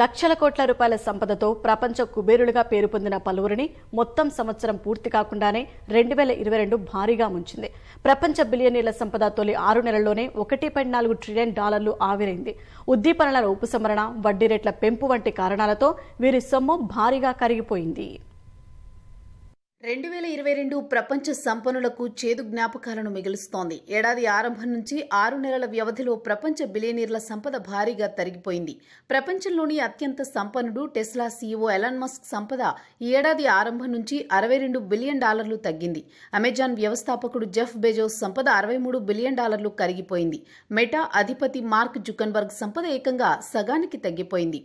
లక్షల కోట్ల రూపాయల సంపదతో ప్రపంచ కుబేరులుగా పేరు పొందిన పలువురిని మొత్తం సంవత్సరం పూర్తి కాకుండానే రెండు వేల ఇరవై రెండు భారీగా ముంచింది ప్రపంచ బిలియనీర్ల సంపద తొలి ఆరు నెలల్లోనే ఒకటి పాయింట్ నాలుగు ట్రిలియన్ డాలర్లు ఆవిరైంది ఉద్దీపనల ఉపసంహరణ వడ్డీ రేట్ల పెంపు వంటి కారణాలతో వీరి సొమ్ము భారీగా కరిగిపోయింది రెండు వేల ఇరవై రెండు ప్రపంచ సంపన్నులకు చేదు జ్ఞాపకాలను మిగులుస్తోంది ఏడాది ఆరంభం నుంచి ఆరు నెలల వ్యవధిలో ప్రపంచ బిలియనీర్ల సంపద భారీగా తరిగిపోయింది ప్రపంచంలోని అత్యంత సంపన్నుడు టెస్లా సీఈఓ ఎలాన్ మస్క్ సంపద ఈ ఏడాది ఆరంభం నుంచి అరవై రెండు బిలియన్ డాలర్లు తగ్గింది అమెజాన్ వ్యవస్థాపకుడు జెఫ్ బెజోస్ సంపద అరవై మూడు బిలియన్ డాలర్లు కరిగిపోయింది మెటా అధిపతి మార్క్ జుకన్బర్గ్ సంపద ఏకంగా సగానికి తగ్గిపోయింది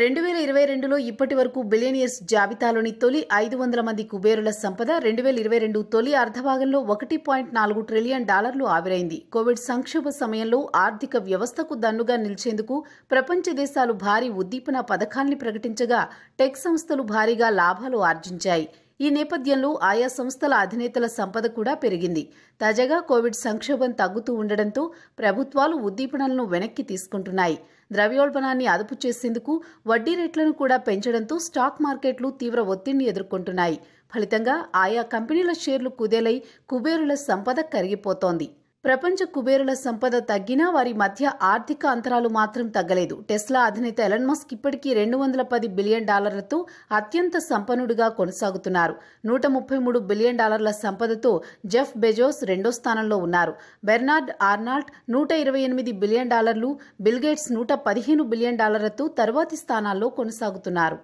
రెండు వేల ఇరవై రెండులో ఇప్పటి వరకు బిలియనియర్స్ జాబితాలోని తొలి ఐదు వందల మంది కుబేరుల సంపద రెండు వేల ఇరవై రెండు తొలి అర్ధభాగంలో ఒకటి పాయింట్ నాలుగు ట్రిలియన్ డాలర్లు ఆవిరైంది కోవిడ్ సంక్షోభ సమయంలో ఆర్థిక వ్యవస్థకు దన్నుగా నిలిచేందుకు ప్రపంచ దేశాలు భారీ ఉద్దీపన పథకాల్ని ప్రకటించగా టెక్ సంస్థలు భారీగా లాభాలు ఆర్జించాయి ఈ నేపథ్యంలో ఆయా సంస్థల అధినేతల సంపద కూడా పెరిగింది తాజాగా కోవిడ్ సంక్షోభం తగ్గుతూ ఉండడంతో ప్రభుత్వాలు ఉద్దీపనలను వెనక్కి తీసుకుంటున్నాయి ద్రవ్యోల్బణాన్ని అదుపు చేసేందుకు వడ్డీ రేట్లను కూడా పెంచడంతో స్టాక్ మార్కెట్లు తీవ్ర ఒత్తిడిని ఎదుర్కొంటున్నాయి ఫలితంగా ఆయా కంపెనీల షేర్లు కుదేలై కుబేరుల సంపద కరిగిపోతోంది ప్రపంచ కుబేరుల సంపద తగ్గినా వారి మధ్య ఆర్థిక అంతరాలు మాత్రం తగ్గలేదు టెస్లా అధినేత ఎలన్ మస్క్ ఇప్పటికీ రెండు వందల పది బిలియన్ డాలర్లతో అత్యంత సంపన్నుడిగా కొనసాగుతున్నారు నూట ముప్పై మూడు బిలియన్ డాలర్ల సంపదతో జెఫ్ బెజోస్ రెండో స్థానంలో ఉన్నారు బెర్నార్డ్ ఆర్నాల్డ్ నూట ఇరవై ఎనిమిది బిలియన్ డాలర్లు బిల్గేట్స్ నూట పదిహేను బిలియన్ డాలర్లతో తర్వాతి స్థానాల్లో కొనసాగుతున్నారు